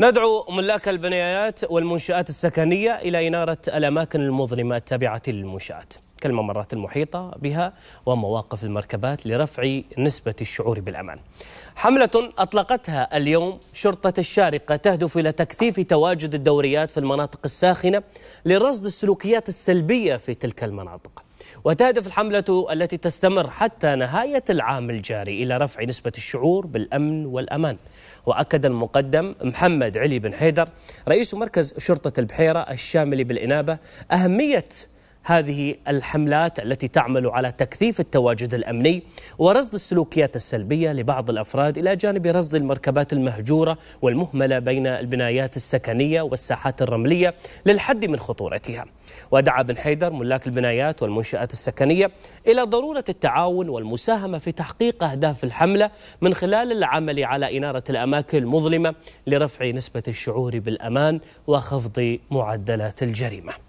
ندعو ملاك البنايات والمنشآت السكنية إلى إنارة الأماكن المظلمة التابعة للمنشآت كالممرات المحيطة بها ومواقف المركبات لرفع نسبة الشعور بالأمان حملة أطلقتها اليوم شرطة الشارقة تهدف إلى تكثيف تواجد الدوريات في المناطق الساخنة لرصد السلوكيات السلبية في تلك المناطق وتهدف الحملة التي تستمر حتى نهاية العام الجاري إلى رفع نسبة الشعور بالأمن والأمان وأكد المقدم محمد علي بن حيدر رئيس مركز شرطة البحيرة الشامل بالإنابة أهمية هذه الحملات التي تعمل على تكثيف التواجد الامني ورصد السلوكيات السلبيه لبعض الافراد الى جانب رصد المركبات المهجوره والمهمله بين البنايات السكنيه والساحات الرمليه للحد من خطورتها. ودعا بن حيدر ملاك البنايات والمنشات السكنيه الى ضروره التعاون والمساهمه في تحقيق اهداف الحمله من خلال العمل على اناره الاماكن المظلمه لرفع نسبه الشعور بالامان وخفض معدلات الجريمه.